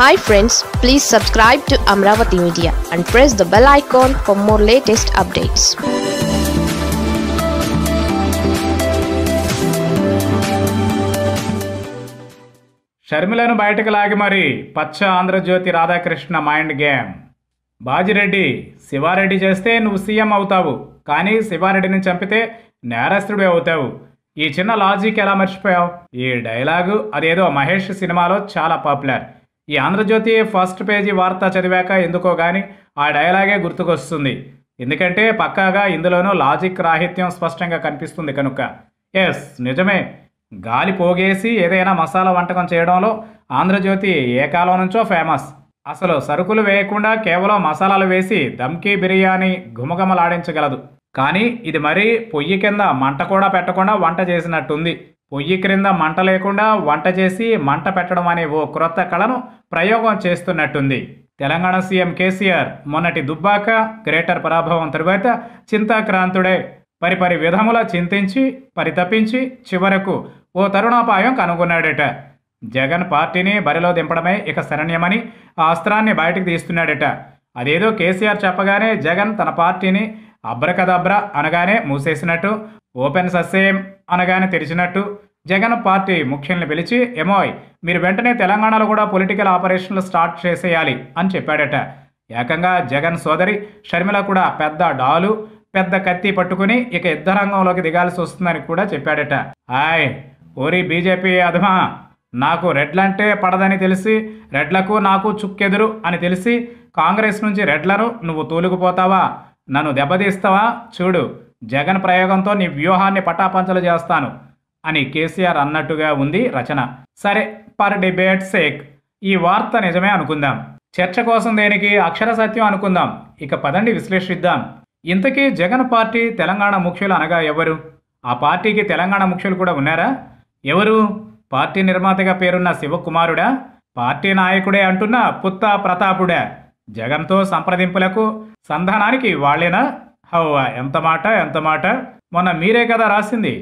hi friends please subscribe to Amaravati media and press the bell icon for more latest updates షర్మిలను బయటకు లాగి మరి పచ్చ ఆంధ్రజ్యోతి రాధాకృష్ణ మైండ్ గేమ్ బాజిరెడ్డి శివారెడ్డి చేస్తే నువ్వు సీఎం అవుతావు కానీ శివారెడ్డిని చంపితే నేరస్తుడివి అవుతావు ఈ చిన్న లాజిక్ ఎలా మర్చిపోయావు ఈ డైలాగు అదేదో మహేష్ సినిమాలో చాలా పాపులర్ ఈ ఆంధ్రజ్యోతి ఫస్ట్ పేజీ వార్త చదివాక ఎందుకో కానీ ఆ డైలాగే గుర్తుకొస్తుంది ఎందుకంటే పక్కాగా ఇందులోనూ లాజిక్ రాహిత్యం స్పష్టంగా కనిపిస్తుంది కనుక ఎస్ నిజమే గాలి పోగేసి ఏదైనా మసాలా వంటకం చేయడంలో ఆంధ్రజ్యోతి ఏ కాలం నుంచో ఫేమస్ అసలు సరుకులు వేయకుండా కేవలం మసాలాలు వేసి దమ్కీ బిర్యానీ గుమగుమలాడించగలదు కానీ ఇది మరీ పొయ్యి కింద మంట కూడా పెట్టకుండా వంట చేసినట్టుంది పొయ్యి క్రింద మంట లేకుండా వంట చేసి మంట పెట్టడం అనే ఓ క్రొత్త కళను ప్రయోగం చేస్తున్నట్టుంది తెలంగాణ సీఎం కేసీఆర్ మొన్నటి దుబ్బాక గ్రేటర్ పరాభవం తరువాత చింతాక్రాంతుడే పరిపరి విధముల చింతించి పరితపించి చివరకు ఓ తరుణోపాయం కనుగొన్నాడట జగన్ పార్టీని బరిలో దింపడమే ఇక శరణ్యమని ఆ అస్త్రాన్ని బయటకు తీస్తున్నాడట అదేదో కేసీఆర్ చెప్పగానే జగన్ తన పార్టీని అబ్రకదబ్ర అనగానే మూసేసినట్టు ఓపెన్ ససేమ్ అనగానే తెరిచినట్టు జగన్ పార్టీ ముఖ్యుల్ని పిలిచి ఎమోయ్ మీరు వెంటనే తెలంగాణలో కూడా పొలిటికల్ ఆపరేషన్లు స్టార్ట్ చేసేయాలి అని చెప్పాడట ఏకంగా జగన్ సోదరి షర్మిల కూడా పెద్ద డాలు పెద్ద కత్తి పట్టుకుని ఇక యుద్ధ రంగంలోకి దిగాల్సి వస్తుందని కూడా చెప్పాడట హాయ్ ఓరి బీజేపీ అధమా నాకు రెడ్లంటే పడదని తెలిసి రెడ్లకు నాకు చుక్కెదురు అని తెలిసి కాంగ్రెస్ నుంచి రెడ్లను నువ్వు తోలుకుపోతావా నన్ను దెబ్బతీస్తావా చూడు జగన్ ప్రయోగంతో నీ వ్యూహాన్ని పటాపంచలు చేస్తాను అని కేసీఆర్ అన్నట్టుగా ఉంది రచన సరే పర్ డిబేట్ సేక్ ఈ వార్త నిజమే అనుకుందాం చర్చ కోసం దేనికి అక్షర సత్యం అనుకుందాం ఇక పదండి విశ్లేషిద్దాం ఇంతకీ జగన్ పార్టీ తెలంగాణ ముఖ్యులు అనగా ఎవరు ఆ పార్టీకి తెలంగాణ ముఖ్యులు కూడా ఉన్నారా ఎవరు పార్టీ నిర్మాతగా పేరున్న శివకుమారుడా పార్టీ నాయకుడే అంటున్న పుత్త ప్రతాపుడా జగన్తో సంప్రదింపులకు సంధానానికి వాళ్లేనా హవ్వా ఎంత మాట ఎంత మాట మొన్న మీరే కదా రాసింది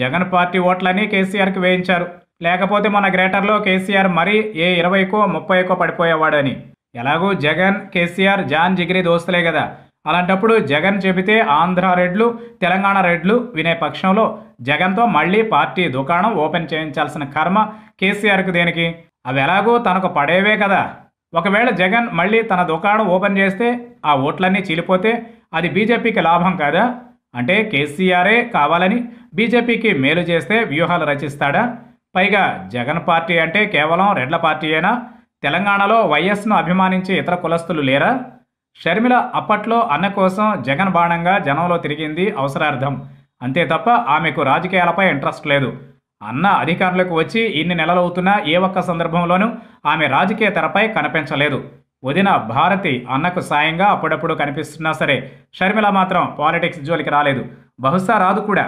జగన్ పార్టీ ఓట్లని కేసీఆర్కి వేయించారు లేకపోతే మన గ్రేటర్లో కేసీఆర్ మరీ ఏ ఇరవైకో ముప్పైకో పడిపోయేవాడని ఎలాగూ జగన్ కేసీఆర్ జాన్ జిగిరి దోస్తులే కదా అలాంటప్పుడు జగన్ చెబితే ఆంధ్ర రెడ్లు తెలంగాణ రెడ్లు వినే పక్షంలో జగన్తో మళ్ళీ పార్టీ దుకాణం ఓపెన్ చేయించాల్సిన కర్మ కేసీఆర్కు దేనికి అవి ఎలాగో తనకు పడేవే కదా ఒకవేళ జగన్ మళ్ళీ తన దుకాణం ఓపెన్ చేస్తే ఆ ఓట్లన్నీ చీలిపోతే అది బీజేపీకి లాభం కాదా అంటే కేసీఆరే కావాలని బీజేపీకి మేలు చేస్తే వ్యూహాలు రచిస్తాడా పైగా జగన్ పార్టీ అంటే కేవలం రెడ్ల పార్టీ అయినా తెలంగాణలో వైఎస్ను అభిమానించే ఇతర కులస్తులు లేరా షర్మిల అప్పట్లో అన్న కోసం జగన్ బాణంగా జనంలో తిరిగింది అవసరార్థం అంతే తప్ప ఆమెకు రాజకీయాలపై ఇంట్రెస్ట్ లేదు అన్న అధికారులకు వచ్చి ఇన్ని నెలలవుతున్నా ఏ ఒక్క సందర్భంలోనూ ఆమె రాజకీయ తెరపై కనిపించలేదు వదిన భారతి అన్నకు సాయంగా అప్పుడప్పుడు కనిపిస్తున్నా సరే షర్మిల మాత్రం పాలిటిక్స్ జోలికి రాలేదు బహుశా రాదు కూడా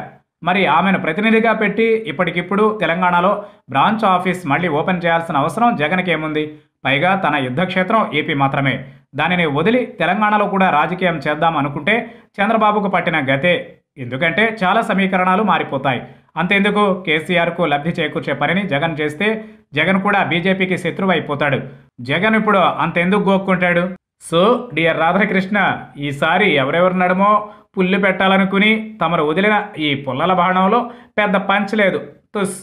మరి ఆమెను ప్రతినిధిగా పెట్టి ఇప్పటికిప్పుడు తెలంగాణలో బ్రాంచ్ ఆఫీస్ మళ్ళీ ఓపెన్ చేయాల్సిన అవసరం జగన్కేముంది పైగా తన యుద్ధక్షేత్రం ఏపీ మాత్రమే దానిని వదిలి తెలంగాణలో కూడా రాజకీయం చేద్దాం అనుకుంటే చంద్రబాబుకు పట్టిన గతే ఎందుకంటే చాలా సమీకరణాలు మారిపోతాయి అంతేందుకు కేసీఆర్కు లబ్ధి చేకూర్చే పనిని జగన్ చేస్తే జగన్ కూడా బీజేపీకి శత్రువు అయిపోతాడు జగన్ ఇప్పుడు అంతెందుకు గోక్కుంటాడు సో డియర్ రాధాకృష్ణ ఈసారి ఎవరెవరు నడుమో పుల్లు పెట్టాలనుకుని తమరు వదిలిన ఈ పుల్లల బాణంలో పెద్ద పంచలేదు తుస్